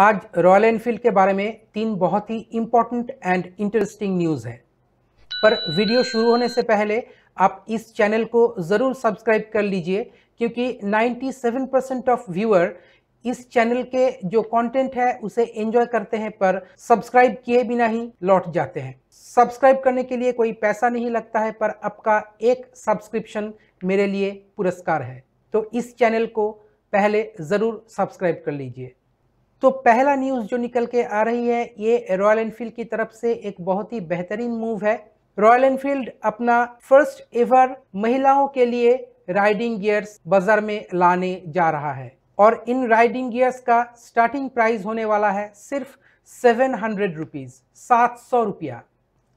आज royal Enfield के बारे में तीन बहुत ही इम्पॉर्टेंट एंड इंटरेस्टिंग न्यूज़ है पर वीडियो शुरू होने से पहले आप इस चैनल को ज़रूर सब्सक्राइब कर लीजिए क्योंकि 97 परसेंट ऑफ व्यूअर इस चैनल के जो कंटेंट है उसे एंजॉय करते हैं पर सब्सक्राइब किए बिना ही लौट जाते हैं सब्सक्राइब करने के लिए कोई पैसा नहीं लगता है पर आपका एक सब्सक्रिप्शन मेरे लिए पुरस्कार है तो इस चैनल को पहले ज़रूर सब्सक्राइब कर लीजिए तो पहला न्यूज़ जो निकल के आ रही है ये रॉयल एनफील्ड की तरफ से एक बहुत ही बेहतरीन मूव है रॉयल एनफील्ड अपना फर्स्ट एवर महिलाओं के लिए राइडिंग गियर्स बाजार में लाने जा रहा है और इन राइडिंग गियर्स का स्टार्टिंग प्राइस होने वाला है सिर्फ सेवन हंड्रेड रुपीज़ सात सौ रुपया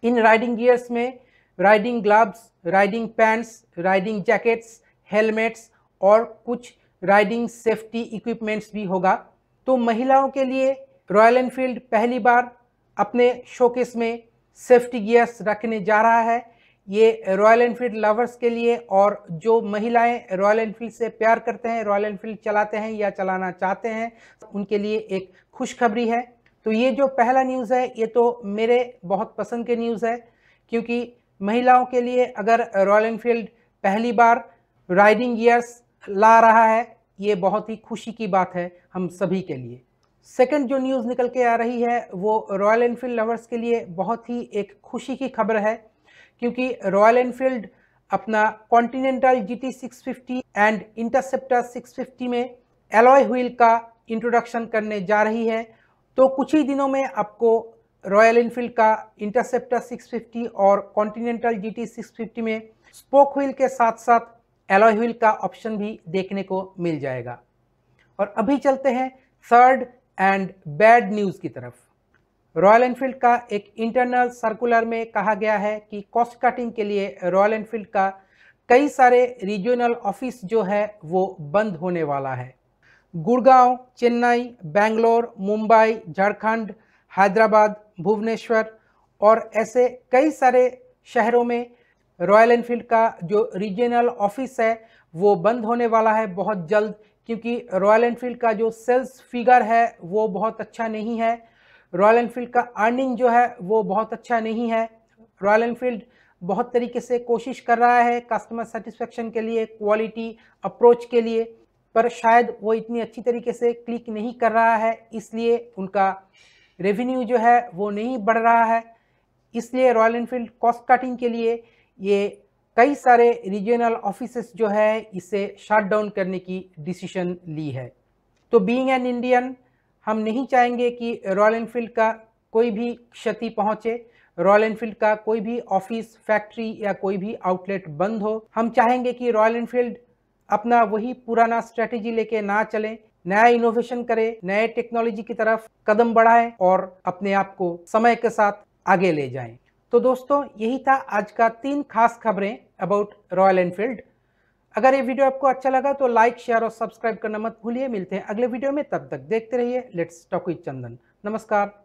इन राइडिंग गियर्स में riding gloves riding pants riding jackets helmets और कुछ राइडिंग सेफ्टी इक्विपमेंट्स भी होगा तो महिलाओं के लिए रॉयल एनफील्ड पहली बार अपने शोकेस में सेफ्टी गियर्स रखने जा रहा है ये रॉयल एनफील्ड लवर्स के लिए और जो महिलाएं रॉयल एनफील्ड से प्यार करते हैं रॉयल एनफील्ड चलाते हैं या चलाना चाहते हैं उनके लिए एक खुशखबरी है तो ये जो पहला न्यूज़ है ये तो मेरे बहुत पसंद के न्यूज़ है क्योंकि महिलाओं के लिए अगर रॉयल एनफील्ड पहली बार राइडिंग गियर्स ला रहा है ये बहुत ही खुशी की बात है हम सभी के लिए सेकंड जो न्यूज़ निकल के आ रही है वो रॉयल एनफील्ड लवर्स के लिए बहुत ही एक खुशी की खबर है क्योंकि रॉयल एनफील्ड अपना Continental G T six fifty and Interceptor six fifty में एलॉय व्हील का इंट्रोडक्शन करने जा रही है तो कुछ ही दिनों में आपको रॉयल इनफील्ड का इंटरसेप्टर 650 और कॉन्टिनेंटल जी टी में स्पोक व्हील के साथ साथ एलॉय व्हील का ऑप्शन भी देखने को मिल जाएगा और अभी चलते हैं थर्ड एंड बैड न्यूज़ की तरफ रॉयल एनफील्ड का एक इंटरनल सर्कुलर में कहा गया है कि कॉस्ट कटिंग के लिए रॉयल एनफील्ड का कई सारे रीजनल ऑफिस जो है वो बंद होने वाला है गुड़गांव चेन्नई बेंगलोर मुंबई झारखंड हैदराबाद भुवनेश्वर और ऐसे कई सारे शहरों में रॉयल एनफील्ड का जो रीजनल ऑफिस है वो बंद होने वाला है बहुत जल्द क्योंकि रॉयल एनफील्ड का जो सेल्स फिगर है वो बहुत अच्छा नहीं है रॉयल एनफील्ड का अर्निंग जो है वो बहुत अच्छा नहीं है रॉयल एनफील्ड बहुत तरीके से कोशिश कर रहा है कस्टमर सेटिस्फेक्शन के लिए क्वालिटी अप्रोच के लिए पर शायद वो इतनी अच्छी तरीके से क्लिक नहीं कर रहा है इसलिए उनका रेवेन्यू जो है वो नहीं बढ़ रहा है इसलिए रॉयल एनफील्ड कॉस्ट कटिंग के लिए ये कई सारे रीजनल ऑफिसेस जो है इसे शट डाउन करने की डिसीजन ली है तो बीइंग एन इंडियन हम नहीं चाहेंगे कि रॉयल एनफील्ड का कोई भी क्षति पहुंचे रॉयल एनफील्ड का कोई भी ऑफिस फैक्ट्री या कोई भी आउटलेट बंद हो हम चाहेंगे कि रॉयल एनफील्ड अपना वही पुराना स्ट्रेटेजी लेके ना चलें नया इनोवेशन करें नए टेक्नोलॉजी की तरफ कदम बढ़ाएं और अपने आप को समय के साथ आगे ले जाएं तो दोस्तों यही था आज का तीन खास खबरें अबाउट रॉयल एनफील्ड अगर ये वीडियो आपको अच्छा लगा तो लाइक शेयर और सब्सक्राइब करना मत भूलिए मिलते हैं अगले वीडियो में तब तक देखते रहिए लेट्स टॉक विद चंदन नमस्कार